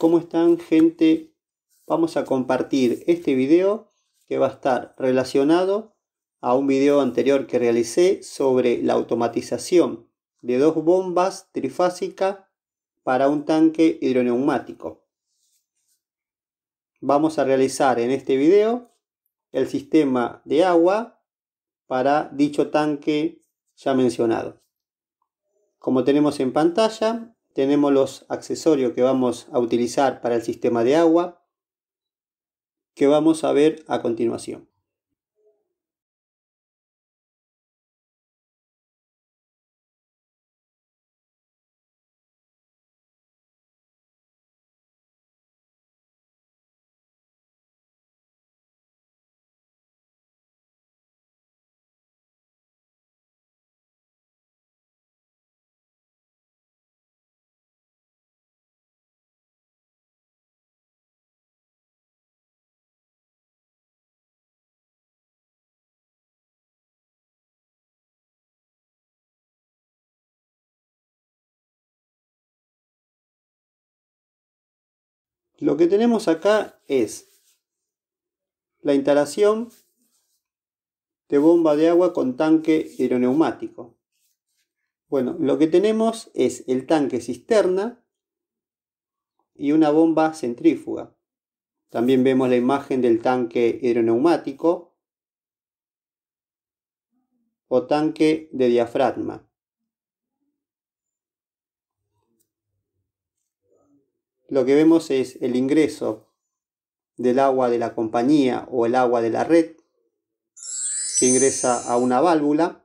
¿Cómo están gente? Vamos a compartir este video que va a estar relacionado a un video anterior que realicé sobre la automatización de dos bombas trifásica para un tanque hidroneumático. Vamos a realizar en este video el sistema de agua para dicho tanque ya mencionado. Como tenemos en pantalla, tenemos los accesorios que vamos a utilizar para el sistema de agua que vamos a ver a continuación. Lo que tenemos acá es la instalación de bomba de agua con tanque aeroneumático. Bueno, lo que tenemos es el tanque cisterna y una bomba centrífuga. También vemos la imagen del tanque aeroneumático o tanque de diafragma. lo que vemos es el ingreso del agua de la compañía o el agua de la red que ingresa a una válvula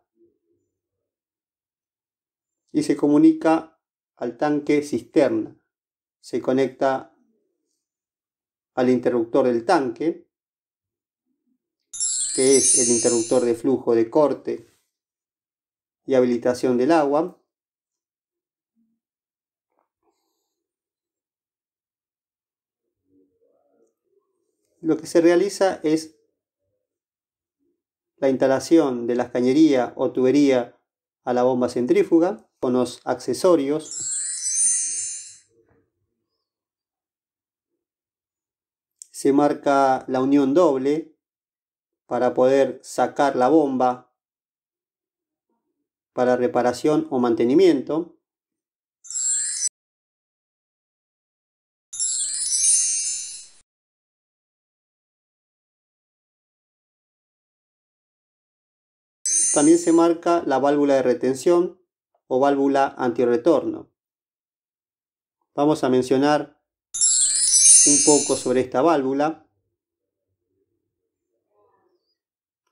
y se comunica al tanque cisterna. Se conecta al interruptor del tanque, que es el interruptor de flujo de corte y habilitación del agua. lo que se realiza es la instalación de la cañería o tubería a la bomba centrífuga con los accesorios. Se marca la unión doble para poder sacar la bomba para reparación o mantenimiento. También se marca la válvula de retención o válvula antirretorno. Vamos a mencionar un poco sobre esta válvula.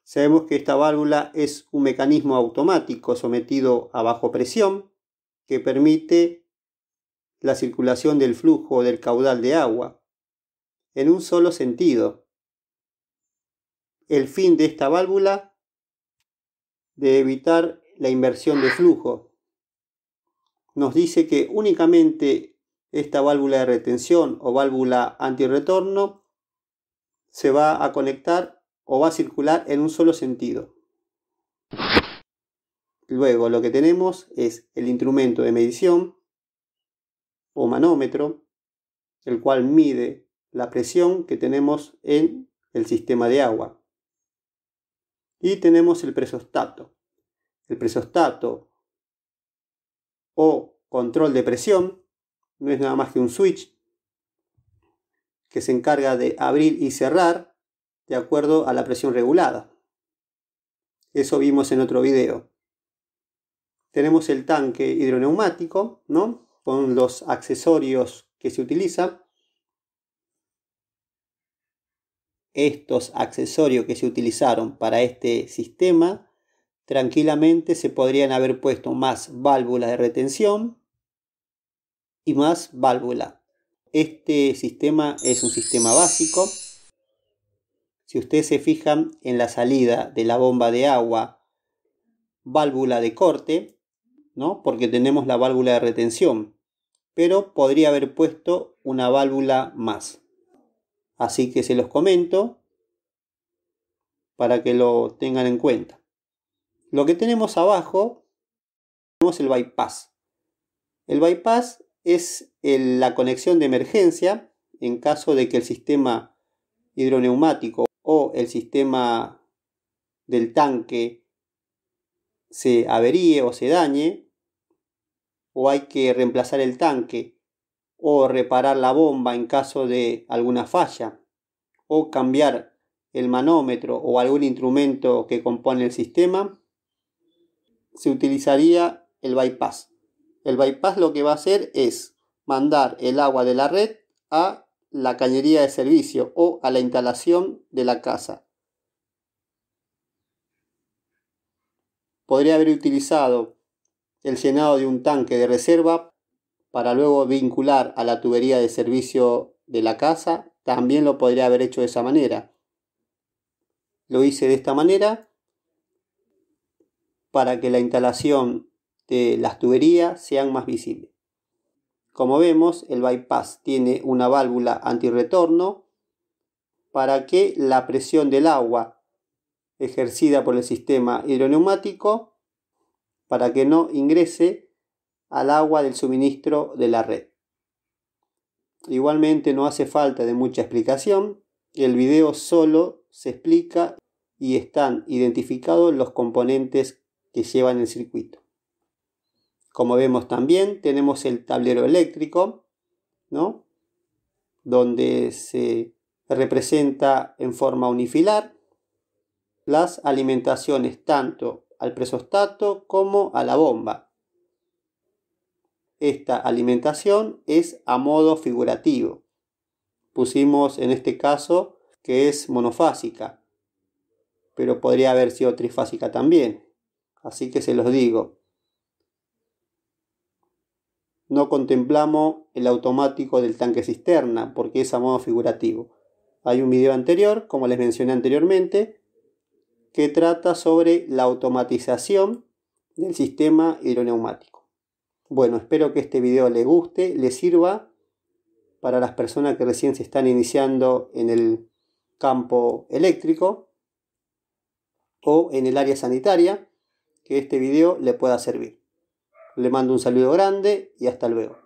Sabemos que esta válvula es un mecanismo automático sometido a bajo presión que permite la circulación del flujo del caudal de agua en un solo sentido. El fin de esta válvula de evitar la inversión de flujo. Nos dice que únicamente esta válvula de retención o válvula antirretorno se va a conectar o va a circular en un solo sentido. Luego lo que tenemos es el instrumento de medición o manómetro, el cual mide la presión que tenemos en el sistema de agua. Y tenemos el presostato. El presostato o control de presión no es nada más que un switch que se encarga de abrir y cerrar de acuerdo a la presión regulada. Eso vimos en otro video. Tenemos el tanque hidroneumático, ¿no? Con los accesorios que se utilizan estos accesorios que se utilizaron para este sistema, tranquilamente se podrían haber puesto más válvulas de retención y más válvula. Este sistema es un sistema básico. Si ustedes se fijan en la salida de la bomba de agua, válvula de corte, ¿no? Porque tenemos la válvula de retención, pero podría haber puesto una válvula más. Así que se los comento para que lo tengan en cuenta. Lo que tenemos abajo, es el bypass. El bypass es la conexión de emergencia en caso de que el sistema hidroneumático o el sistema del tanque se averíe o se dañe, o hay que reemplazar el tanque o reparar la bomba en caso de alguna falla, o cambiar el manómetro o algún instrumento que compone el sistema, se utilizaría el bypass. El bypass lo que va a hacer es mandar el agua de la red a la cañería de servicio o a la instalación de la casa. Podría haber utilizado el llenado de un tanque de reserva para luego vincular a la tubería de servicio de la casa, también lo podría haber hecho de esa manera. Lo hice de esta manera para que la instalación de las tuberías sean más visibles. Como vemos, el bypass tiene una válvula antirretorno para que la presión del agua ejercida por el sistema hidroneumático para que no ingrese al agua del suministro de la red. Igualmente no hace falta de mucha explicación, el video solo se explica y están identificados los componentes que llevan el circuito. Como vemos también tenemos el tablero eléctrico, donde se representa en forma unifilar las alimentaciones tanto al presostato como a la bomba esta alimentación es a modo figurativo. Pusimos en este caso que es monofásica, pero podría haber sido trifásica también. Así que se los digo. No contemplamos el automático del tanque cisterna porque es a modo figurativo. Hay un video anterior, como les mencioné anteriormente, que trata sobre la automatización del sistema hidroneumático. Bueno, espero que este video le guste, le sirva para las personas que recién se están iniciando en el campo eléctrico o en el área sanitaria, que este video le pueda servir. Le mando un saludo grande y hasta luego.